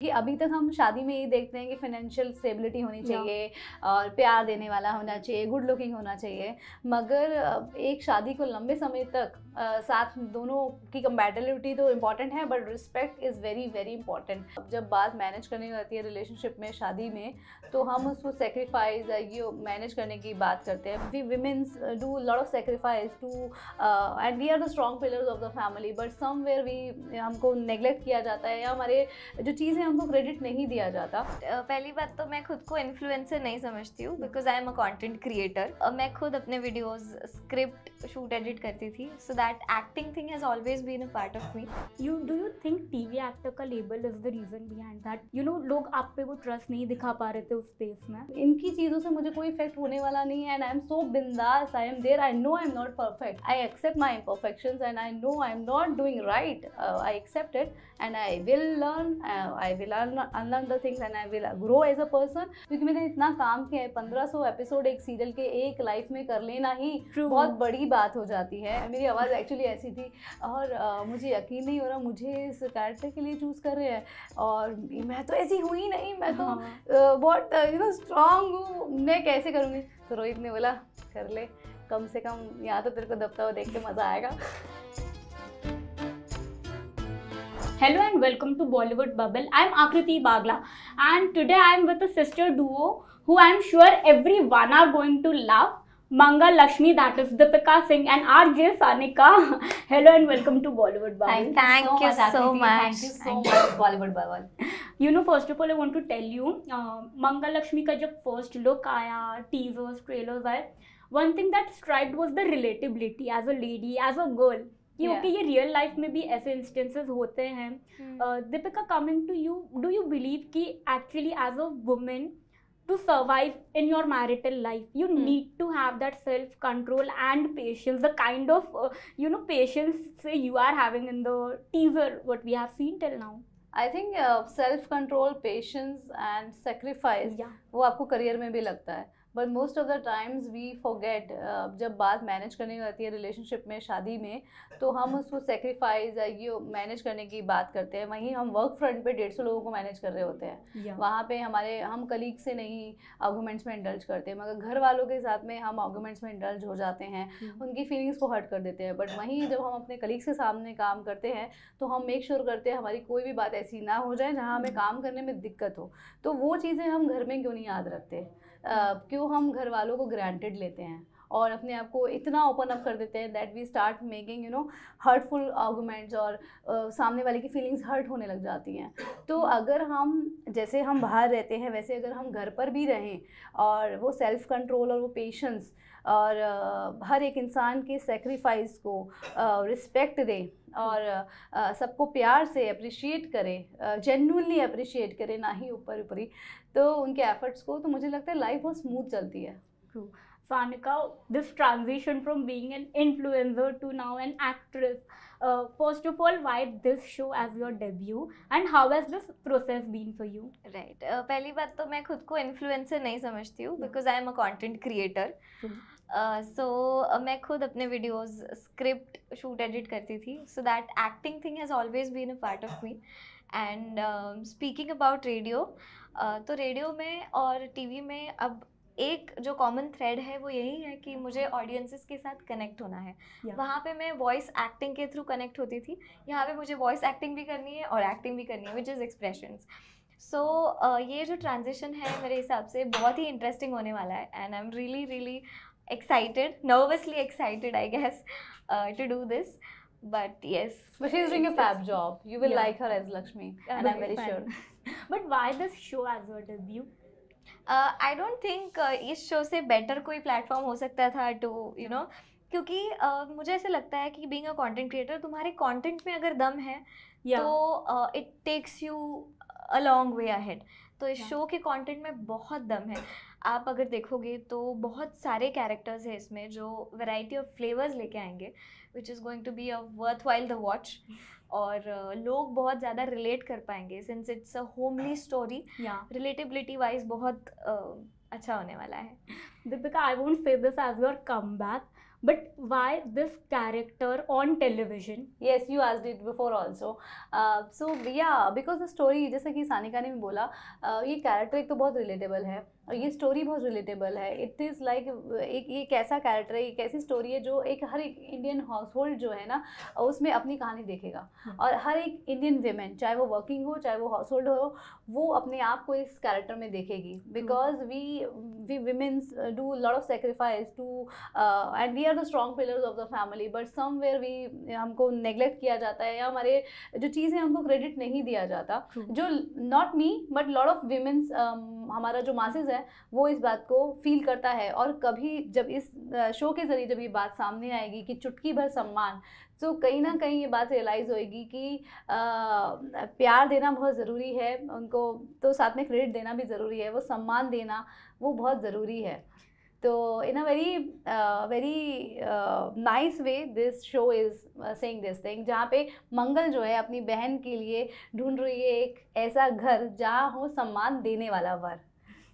कि अभी तक हम शादी में ये देखते हैं कि फाइनेंशियल स्टेबिलिटी होनी चाहिए और प्यार देने वाला होना चाहिए गुड लुकिंग होना चाहिए मगर एक शादी को लंबे समय तक आ, साथ दोनों की कंपेटेबिलिटी तो इम्पॉर्टेंट है but respect is very very important जब बात मैनेज करने की है रिलेशनशिप में शादी में तो हम उसको सेक्रीफाइस ये मैनेज करने की बात करते हैं we womens do lot of sacrifice to and we are the strong pillars of the family but somewhere we हमको नेग्लेक्ट किया जाता है या हमारे जो चीज़ें में हमको क्रेडिट नहीं दिया जाता पहली बात तो मैं खुद को इन्फ्लुएंसर नहीं समझती हूँ because I am a content creator मैं खुद अपने वीडियोज स्क्रिप्ट शूट एडिट करती थी so that acting thing has always been a part of me you do you think T V actor का label is the reason behind that you know लोग आप पे वो ट्रस्ट नहीं दिखा पा रहे थे उस स्पेस में इनकी चीज़ों से मुझे कोई इफेक्ट होने वाला नहीं है एंड आई एम सो बिंदास I am there I know I am not perfect I accept my imperfection and I know I am not doing right I accept it and I will learn I will unlearn the things and I will grow as a person क्योंकि मैंने इतना काम किया है पंद्रह सौ episode एक serial के एक लाइफ में कर लेना ही True. बहुत बड़ी बात हो जाती है मेरी आवाज़ एक्चुअली ऐसी थी और आ, मुझे यकीन नहीं हो रहा मुझे इस कैरेक्टर के लिए चूज़ कर रहे हैं और मैं तो ऐसी हुई नहीं मैं तो हाँ। बहुत यू नो स्ट्रांग हूँ मैं कैसे करूँगी तो रोहित ने बोला कर ले कम से कम यहाँ तो तेरे को दबता हुआ देख के मज़ा आएगा Hello and welcome to Bollywood Bubble. I'm Akriti Bagla and today I'm with a sister duo who I'm sure everyone are going to love. Manga Lakshmi, that is Deepika Singh and RJ Sanika. Hello and welcome to Bollywood Bubble. Thank, thank so you so much. Thank you so much, Bollywood Bubble. You know, first of all, I want to tell you, uh, Manga Lakshmi ka jab first look aaya, teasers, trailers aaya, one thing that strived was the relatability as a lady, as a girl. क्योंकि ये real life में भी ऐसे instances होते हैं hmm. uh, Deepika coming to you do you believe कि actually as a women to survive in your marital life you need to have that self control and patience the kind of you know patience से you are having in the teaser what we have seen till now I think self control patience and sacrifice वो आपको career में भी लगता है but most of the times we forget जब बात manage करने की आती है रिलेशनशिप में शादी में तो हम उसको सेक्रीफाइस या uh, ये मैनेज करने की बात करते हैं वहीं हम वर्क फ्रंट पे डेढ़ सौ लोगों को मैनेज कर रहे होते हैं yeah. वहाँ पे हमारे हम कलीग से नहीं आर्गूमेंट्स में इंडल्ज करते हैं मगर घर वालों के साथ में हम आर्गूमेंट्स में इंडल्ज हो जाते हैं mm-hmm. उनकी फीलिंग्स को हर्ट कर देते हैं बट वहीं जब हम अपने कलीग्स के सामने काम करते हैं तो हम मेक श्योर sure करते हैं हमारी कोई भी बात ऐसी ना हो जाए जहाँ हमें mm. काम करने में दिक्कत हो तो वो चीज़ें हम घर में क्यों नहीं याद रखते क्यों हम घर वालों को ग्रांटेड लेते हैं और अपने आप को इतना ओपन अप कर देते हैं that we start making you know hurtful arguments और uh, सामने वाले की फीलिंग्स हर्ट होने लग जाती हैं तो अगर हम जैसे हम बाहर रहते हैं वैसे अगर हम घर पर भी रहें और वो सेल्फ़ कंट्रोल और वो पेशेंस और uh, हर एक इंसान के सेक्रीफाइस को रिस्पेक्ट uh, दें और सबको प्यार से अप्रिशिएट करें जेन्यूनली अप्रिशिएट करें ना ही ऊपर ऊपरी तो उनके एफर्ट्स को तो मुझे लगता है लाइफ बहुत स्मूथ चलती है Sanika this transition from being an influencer to now an actress first of all why this show as your debut and how has this process been for you right पहली बात तो मैं खुद को इन्फ्लुएंसर नहीं समझती हूँ because I am a content creator so मैं खुद अपने वीडियोज स्क्रिप्ट शूट एडिट करती थी so that acting thing has always been a part of me and speaking about radio तो रेडियो में और टीवी में अब एक जो कॉमन थ्रेड है वो यही है कि मुझे ऑडियंसेस के साथ कनेक्ट होना है yeah. वहाँ पे मैं वॉइस एक्टिंग के थ्रू कनेक्ट होती थी यहाँ पे मुझे वॉइस एक्टिंग भी करनी है और एक्टिंग भी करनी है विच इज़ एक्सप्रेशंस सो ये जो ट्रांजिशन है मेरे हिसाब से बहुत ही इंटरेस्टिंग होने वाला है and I am really really excited nervously excited I guess to do this but yes but she's doing a fab job you will like her as lakshmi and i'm very sure but why this show as a debut i don't think uh, is show se better koi platform ho sakta tha to you know क्योंकि uh, मुझे ऐसे लगता है कि being a content creator तुम्हारे content में अगर दम है yeah. तो it takes you a long way ahead तो इस शो yeah. के कंटेंट में बहुत दम है आप अगर देखोगे तो बहुत सारे कैरेक्टर्स हैं इसमें जो वैरायटी ऑफ फ्लेवर्स लेके आएंगे which is going to be a worthwhile the watch और uh, लोग बहुत ज़्यादा रिलेट कर पाएंगे since it's a homely story relatability wise बहुत uh, अच्छा होने वाला है Deepika I won't say this as your come back but why this character on television yes you asked it before also so so because the story story कि सानिका ने भी बोला bola uh, ye character ek to bahut relatable hai और ये story बहुत relatable है it is like एक ये कैसा कैरेक्टर है एक ऐसी स्टोरी है जो एक हर एक इंडियन हाउस होल्ड जो है ना उसमें अपनी कहानी देखेगा hmm. और हर एक इंडियन वेमेन चाहे वो वर्किंग हो चाहे वो हाउस होल्ड हो वो अपने आप को इस कैरेक्टर में देखेगी because we we womens do lot of sacrifice to and we are the pillars pillars of the family but somewhere we हमको नेग्लेक्ट किया जाता है या हमारे जो चीज़ें हमको क्रेडिट नहीं दिया जाता True. जो not me but lot of womens हमारा जो masses है वो इस बात को फील करता है और कभी जब इस शो के ज़रिए जब ये बात सामने आएगी कि चुटकी भर सम्मान तो कहीं ना कहीं ये बात रियलाइज़ होएगी कि आ, प्यार देना बहुत ज़रूरी है उनको तो साथ में क्रेडिट देना भी ज़रूरी है वो सम्मान देना वो बहुत ज़रूरी है तो in a very very nice way this show is saying this thing जहाँ पे मंगल जो है अपनी बहन के लिए ढूंढ रही है एक ऐसा घर जहाँ हो सम्मान देने वाला वर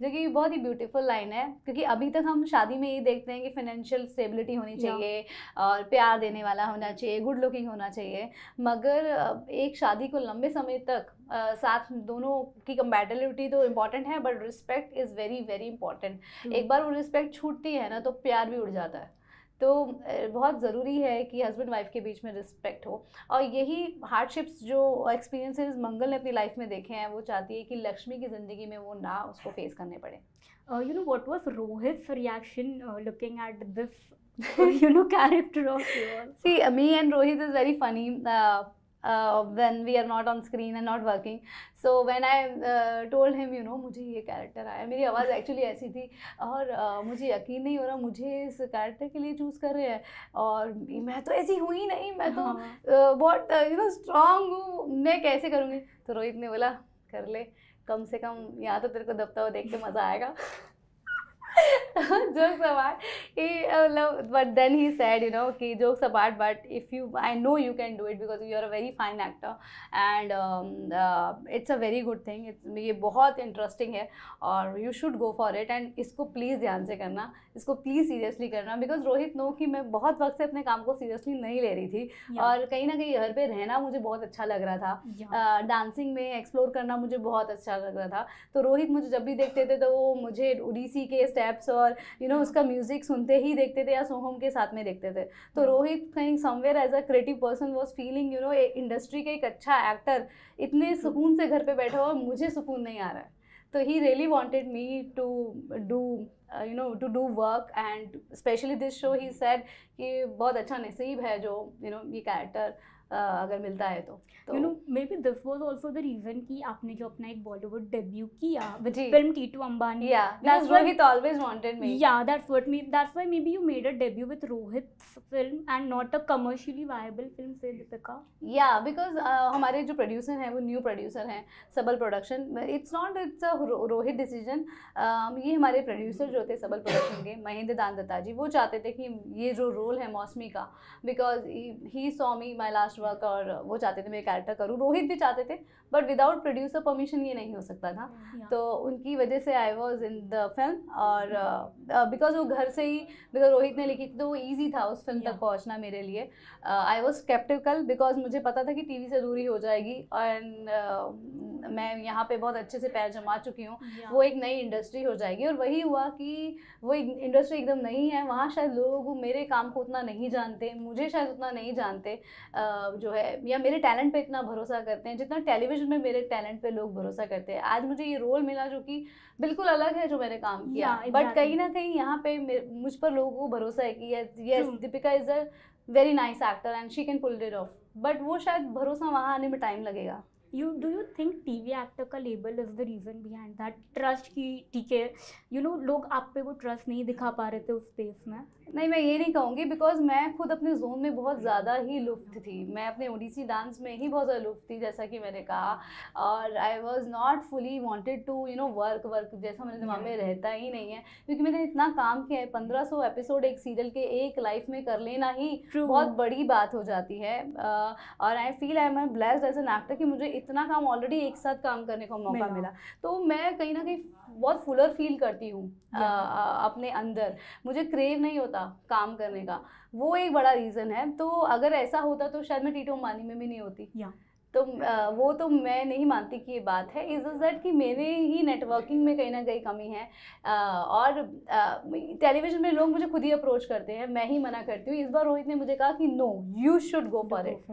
जो कि बहुत ही ब्यूटीफुल लाइन है क्योंकि अभी तक हम शादी में ये देखते हैं कि फाइनेंशियल स्टेबिलिटी होनी चाहिए और प्यार देने वाला होना चाहिए गुड लुकिंग होना चाहिए मगर एक शादी को लंबे समय तक आ, साथ दोनों की कंपेटेबिलिटी तो इम्पॉर्टेंट है but respect is very very important एक बार वो रिस्पेक्ट छूटती है ना तो प्यार भी उड़ जाता है तो बहुत ज़रूरी है कि हस्बैंड वाइफ के बीच में रिस्पेक्ट हो और यही हार्डशिप्स जो एक्सपीरियंसेस मंगल ने अपनी लाइफ में देखे हैं वो चाहती है कि लक्ष्मी की ज़िंदगी में वो ना उसको फेस करने पड़े you know what was Rohit reaction looking at this you know character of सी मी and Rohit is very funny uh, when we are not on screen and not working so when I uh, told him you know mujhe ye character aaya meri awaaz actually aisi thi aur uh, mujhe yakeen nahi ho raha mujhe is character ke liye choose कर रहे हैं और मैं तो ऐसी हुई नहीं मैं तो uh, बहुत यू नो strong हूँ मैं कैसे करूँगी तो रोहित ने बोला कर ले कम से कम यहाँ तो तेरे को दबता हुआ देख के मज़ा आएगा jokes apart he uh, love, but then he said you know okay jokes apart but if you i know you can do it because you are a very fine actor and um, uh, it's a very good thing it's ये बहुत interesting है और you should go for it and इसको please ध्यान से करना इसको please seriously करना बिकॉज रोहित नो कि मैं बहुत वक्त से अपने काम को सीरियसली नहीं ले रही थी yeah. और कहीं ना कहीं घर पे रहना मुझे बहुत अच्छा लग रहा था डांसिंग yeah. uh, में एक्सप्लोर करना मुझे बहुत अच्छा लग रहा था तो रोहित मुझे जब भी देखते थे तो वो मुझे उड़ीसी के स्टेप स्टेप्स और यू नो उसका म्यूजिक सुनते ही देखते थे या सोहम के साथ में देखते थे तो hmm. रोहित कहीं somewhere as a creative person was feeling you know industry के एक अच्छा एक्टर इतने hmm. सुकून से घर पर बैठा हुआ मुझे सुकून नहीं आ रहा है तो he really wanted me to do you know to do work and specially this show he said कि बहुत अच्छा नसीब है जो यू नो ये कैरेक्टर अगर मिलता है तो you know maybe this was also the reason कि आपने जो अपना एक बॉलीवुड डेब्यू किया विद फिल्म टीटू अंबानी या that's what we always wanted me या that's what me that's why maybe you made a debut with Rohit film and not a commercially viable film से दीपिका या बिकॉज हमारे जो प्रोड्यूसर हैं वो new producer हैं Sabal production it's not it's a Rohit decision ये हमारे प्रोड्यूसर जो थे सबल प्रोडक्शन के महेंद्र दान दत्ता जी वो चाहते थे कि ये जो रोल है मौसमी का because he saw me my last Ashfaq और वो चाहते थे मैं कैरेक्टर करूँ रोहित भी चाहते थे बट विदाउट प्रोड्यूसर परमिशन ये नहीं हो सकता था हम्म, yeah. तो उनकी वजह से I was in the film और बिकॉज uh, uh, वो घर से ही बिकॉज रोहित ने लिखी थी तो वो ईजी था उस फिल्म yeah. तक पहुँचना मेरे लिए आई वॉज स्केप्टिकल बिकॉज मुझे पता था कि टी से दूरी हो जाएगी एंड uh, मैं यहाँ पे बहुत अच्छे से पैर जमा चुकी हूँ yeah. वो एक नई इंडस्ट्री हो जाएगी और वही हुआ कि वो इंडस्ट्री एकदम नई है वहाँ शायद लोग मेरे काम को उतना नहीं जानते मुझे शायद उतना नहीं जानते आ, uh, जो है या मेरे टैलेंट पे इतना भरोसा करते हैं जितना टेलीविजन में मेरे टैलेंट पे लोग भरोसा करते हैं आज मुझे ये रोल मिला जो कि बिल्कुल अलग है जो मैंने काम किया बट कहीं ना कहीं यहाँ पे मुझ पर लोगों को भरोसा है कि yes Deepika is a very nice actor and she can pull it off but वो शायद भरोसा वहाँ आने में टाइम लगेगा you do you think T V actor का label is the reason behind that trust की ठीक है यू नो लोग आप पे वो ट्रस्ट नहीं दिखा पा रहे थे उस स्पेस में नहीं मैं ये नहीं कहूँगी बिकॉज मैं खुद अपने जोन में बहुत ज़्यादा ही लुफ्त थी मैं अपने ओडिसी डांस में ही बहुत ज़्यादा लुफ्त थी जैसा कि मैंने कहा और I was not fully wanted to you know work work जैसा मेरे दिमाग में रहता ही नहीं है क्योंकि मैंने इतना काम किया है पंद्रह सौ एपिसोड एक सीरियल के एक लाइफ में कर लेना ही True. बहुत बड़ी बात हो जाती है और I feel I am blessed as an actor कि मुझे इतना काम ऑलरेडी एक साथ काम करने का मौका मिला तो मैं कहीं ना कहीं बहुत फुलर फील करती हूँ अपने अंदर मुझे क्रेव नहीं होता काम करने का वो एक बड़ा रीज़न है तो अगर ऐसा होता तो शायद मैं टीटो मानी में भी नहीं होती तो वो तो मैं नहीं मानती कि ये बात है इज इज़ दैट कि मेरे ही नेटवर्किंग में कहीं ना कहीं कमी है और टेलीविज़न में लोग मुझे खुद ही अप्रोच करते हैं मैं ही मना करती हूँ इस बार रोहित ने मुझे कहा कि no you should go for it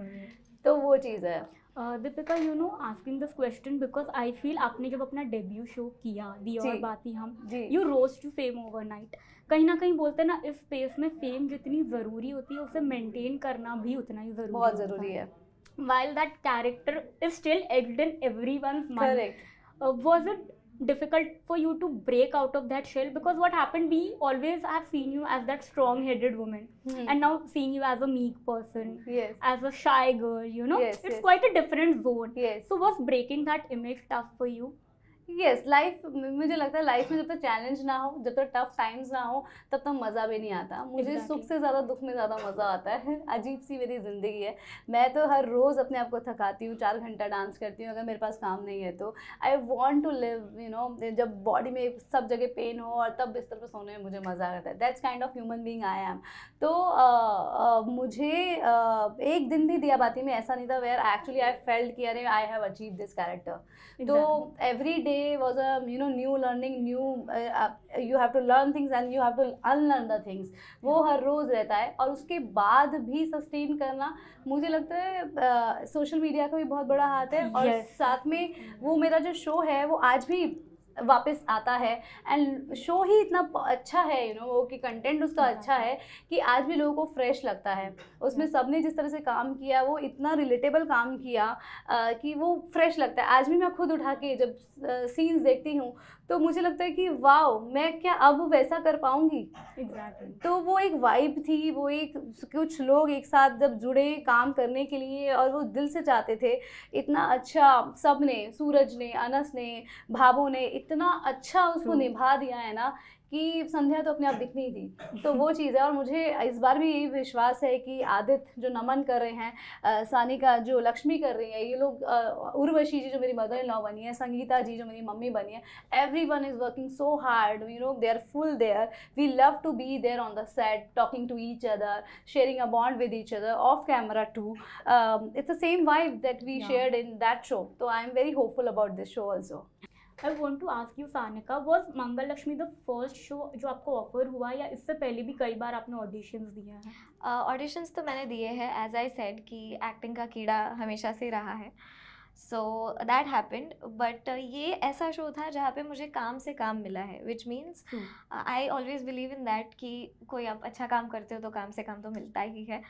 तो वो चीज़ है Uh, Deepika you know asking this question because I feel आपने जब अपना डेब्यू शो किया दी और ही हम you rose to fame night कहीं ना कहीं बोलते हैं ना इस स्पेस में फेम जितनी ज़रूरी होती है उसे मेंटेन करना भी उतना ही ज़रूरी बहुत ज़रूरी है while that character is still in everyone was it difficult for you to break out of that shell because what happened we always have seen you as that strong headed woman mm. and now seeing you as a meek person yes as a shy girl you know yes, it's yes. quite a different zone yes so was breaking that image tough for you yes life मुझे लगता है life में जब तक challenge ना हो जब तक टफ टाइम्स ना हो तब तक मज़ा भी नहीं आता मुझे exactly. सुख से ज़्यादा दुख में ज़्यादा मज़ा आता है अजीब सी मेरी ज़िंदगी है मैं तो हर रोज़ अपने आप को थकाती हूँ चार घंटा डांस करती हूँ अगर मेरे पास काम नहीं है तो I want to live you know जब बॉडी में सब जगह पेन हो और तब बिस्तर पर सोने में मुझे मज़ा आता है that's kind of human being I am तो मुझे एक दिन भी दिया बाती में ऐसा नहीं था वेयर एक्चुअली आई फेल्ट कि अरे I have achieve this character तो every day day was a you know new learning new uh, you have to learn things and you have to unlearn the things वो हर रोज़ रहता है और उसके बाद भी सस्टेन करना मुझे लगता है सोशल मीडिया का भी बहुत बड़ा हाथ है और साथ में वो मेरा जो शो है वो आज भी वापस आता है एंड शो ही इतना अच्छा है यू you नो know, वो कि कंटेंट उसका हाँ। अच्छा है कि आज भी लोगों को फ्रेश लगता है उसमें हाँ। सब ने जिस तरह से काम किया वो इतना रिलेटेबल काम किया आ, कि वो फ्रेश लगता है आज भी मैं खुद उठा के जब सीन्स देखती हूँ तो मुझे लगता है कि वाह मैं क्या अब वैसा कर पाऊँगी exactly. तो वो एक वाइब थी वो एक कुछ लोग एक साथ जब जुड़े काम करने के लिए और वो दिल से चाहते थे इतना अच्छा सब ने सूरज ने अनस ने भाभों ने इतना अच्छा उसको हम्म। निभा दिया है ना कि संध्या तो अपने आप दिख नहीं थी तो वो चीज़ है और मुझे इस बार भी यही विश्वास है कि आदित्य जो नमन कर रहे हैं का जो लक्ष्मी कर रही है ये लोग उर्वशी जी जो मेरी मदर इन लॉ बनी है संगीता जी जो मेरी मम्मी बनी है everyone is working so hard you know they are full there we love to be there on the set talking to each other sharing a bond with each other off camera too it's the same vibe that we share in that show तो I am very hopeful about this show also I want to ask you Sanika was Mangal Lakshmi the first show जो आपको offer हुआ या इससे पहले भी कई बार आपने ऑडिशंस दिए हैं ऑडिशंस तो मैंने दिए हैं एज आई सेड कि एक्टिंग का कीड़ा हमेशा से रहा है सो दैट हैपेंड बट ये ऐसा शो था जहाँ पे मुझे काम से काम मिला है which means I always believe in that कि कोई आप अच्छा काम करते हो तो काम से काम तो मिलता ही है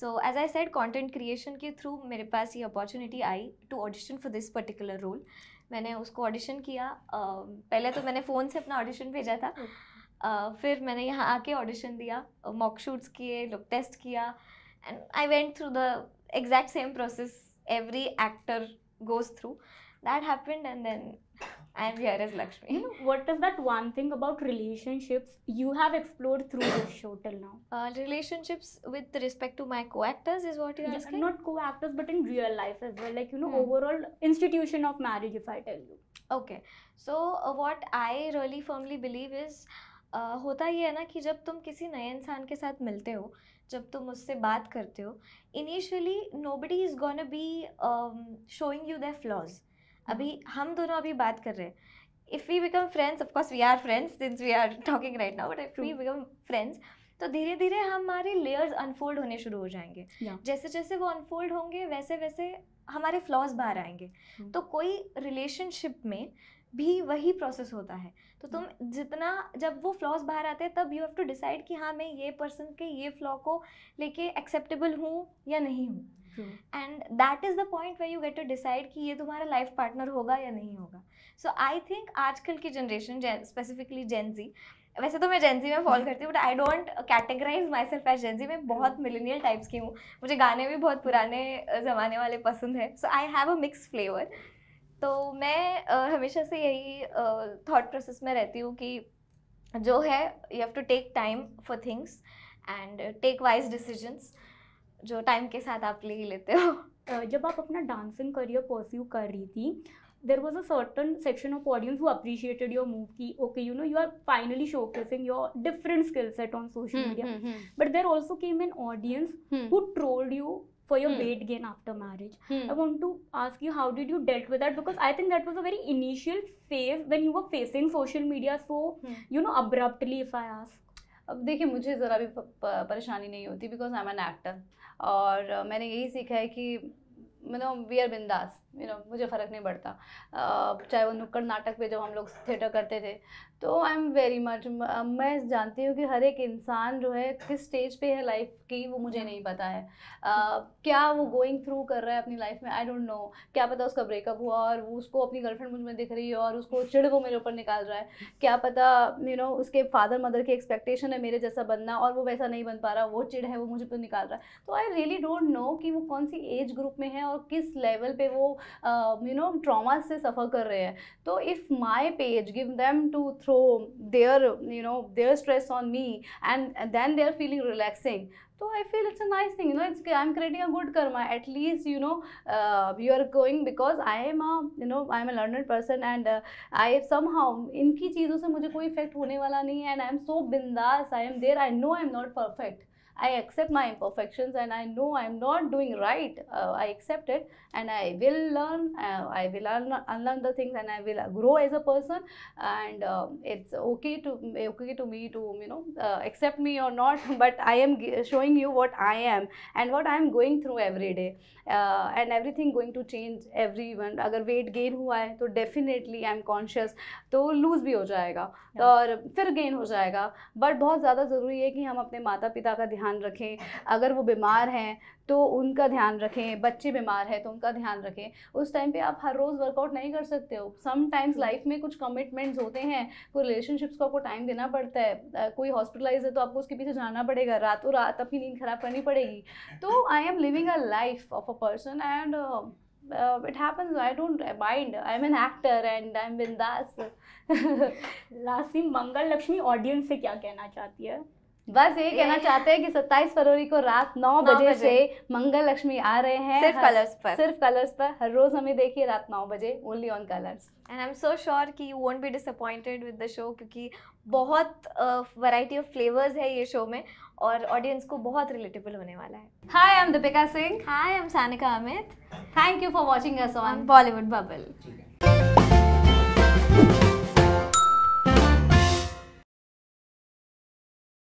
so as I said content creation के थ्रू मेरे पास ये अपॉर्चुनिटी आई to audition for this particular role मैंने उसको ऑडिशन किया पहले तो मैंने फ़ोन से अपना ऑडिशन भेजा था हम्म। फिर मैंने यहाँ आके ऑडिशन दिया मॉक शूट्स किए लुक टेस्ट किया and I went through the exact same process every actor goes through that happened and then I'm here as Lakshmi. You know, what is that one thing about relationships you have explored through this show till now? Uh, relationships with respect to my co-actors is what you're yeah, asking? Not co-actors but in real life as well. Like, you know, hmm. overall institution of marriage if I tell you. Okay. So, uh, what I really firmly believe is... Uh, होता ये है ना कि जब तुम किसी नए इंसान के साथ मिलते हो जब तुम उससे बात करते हो initially nobody is gonna be showing you the flaws अभी हम दोनों अभी बात कर रहे हैं if we become friends of course we are friends this we are talking right now but if we become friends तो धीरे धीरे हमारे लेयर्स अनफोल्ड होने शुरू हो जाएंगे yeah. जैसे जैसे वो अनफोल्ड होंगे वैसे वैसे हमारे फ्लॉज बाहर आएंगे hmm. तो कोई रिलेशनशिप में भी वही प्रोसेस होता है तो तुम hmm. जितना जब वो फ्लॉज बाहर आते हैं तब यू हैव टू डिसाइड कि हाँ मैं ये पर्सन के ये फ्लॉ को लेके एक्सेप्टेबल हूँ या नहीं हूँ and that is the point way you get to decide कि ये तुम्हारा लाइफ पार्टनर होगा या नहीं होगा सो आई थिंक आजकल की जनरेशन स्पेसिफिकली जेंजी वैसे तो मैं जेंजी में फॉलो करती हूँ but I don't categorize myself as Gen Z मैं बहुत मिलेनियल टाइप्स की हूँ मुझे गाने भी बहुत पुराने ज़माने वाले पसंद हैं so I have a mix flavour तो मैं uh, हमेशा से यही थाट uh, प्रोसेस में रहती हूँ कि जो है you have to take time for things and take wise decisions जो टाइम के साथ आप ले ही लेते हो जब आप अपना डांसिंग करियर परस्यू कर रही थी there was a certain section of audience who appreciated your move की okay you know you are finally showcasing your different skill set on social media but there also came an audience who trolled you for your weight gain after marriage I want to ask you how did you dealt with that because I think that was a very initial phase when you are facing social media so you know abruptly if I ask अब देखिए मुझे ज़रा भी परेशानी नहीं होती because I am an actor और मैंने यही सीखा है कि मतलब वी आर बिंदास यू नो मुझे फ़र्क नहीं पड़ता चाहे वो नुक्कड़ नाटक पे जब हम लोग थिएटर करते थे तो आई एम वेरी मच मैं जानती हूँ कि हर एक इंसान जो है किस स्टेज पे है लाइफ की वो मुझे नहीं पता है uh, क्या वो गोइंग थ्रू कर रहा है अपनी लाइफ में आई डोंट नो क्या पता उसका ब्रेकअप हुआ और वो उसको अपनी गर्लफ्रेंड मुझ में दिख रही है और उसको चिड़ वो मेरे ऊपर निकाल रहा है क्या पता यू you नो know, उसके फादर मदर की एक्सपेक्टेशन है मेरे जैसा बनना और वो वैसा नहीं बन पा रहा वो चिड़ है वो मुझे पर तो निकाल रहा है तो आई रियली डोंट नो कि वो कौन सी एज ग्रुप में है और किस लेवल पर वो यू नो ट्रामा से सफ़र कर रहे हैं तो if my page give them to through throw their you know their stress on me and, and then they're feeling relaxing so i feel it's a nice thing you know it's i'm creating a good karma at least you know uh, you are going because i am a you know i am a learned person and uh, i somehow इनकी चीज़ों से मुझे कोई effect होने वाला नहीं है and I am so बिंदास I am there I know I am not perfect I accept my imperfections and I know I'm not doing right. Uh, I accept it and I will learn. Uh, I will un- unlearn the things and I will grow as a person. And um, it's okay to okay to me to you know uh, accept me or not. But I am g- showing you what I am and what I am going through every day. Uh, and everything going to change everyone. अगर weight gain, हुआ है तो definitely I am conscious. तो lose भी हो जाएगा और फिर गेन हो जाएगा बहुत ज़्यादा ज़रूरी है कि हम अपने माता पिता का ध्यान ध्यान रखें अगर वो बीमार हैं तो उनका ध्यान रखें बच्चे बीमार हैं तो उनका ध्यान रखें उस टाइम पे आप हर रोज़ वर्कआउट नहीं कर सकते हो समटाइम्स हम्म। लाइफ में कुछ कमिटमेंट्स होते हैं कोई तो रिलेशनशिप्स को आपको टाइम देना पड़ता है कोई हॉस्पिटलाइज है तो आपको उसके पीछे जाना पड़ेगा रातों रात अपनी नींद खराब करनी पड़ेगी तो I am living a life of a person and uh, it happens i don't mind i'm an actor and i'm bindas लासिम मंगल लक्ष्मी ऑडियंस से क्या कहना चाहती है बस यही कहना चाहते हैं कि 27 फरवरी को रात 9, बजे, से मंगल लक्ष्मी आ रहे हैं सिर्फ कलर्स पर सिर्फ कलर्स पर हर रोज हमें देखिए रात 9 बजे only on Colors and I am so sure कि you won't be disappointed with the show क्योंकि बहुत वैरायटी ऑफ फ्लेवर्स है ये शो में और ऑडियंस को बहुत रिलेटेबल होने वाला है hi I am Deepika Singh hi I am Sanika Amit thank you for watching us on Bollywood bubble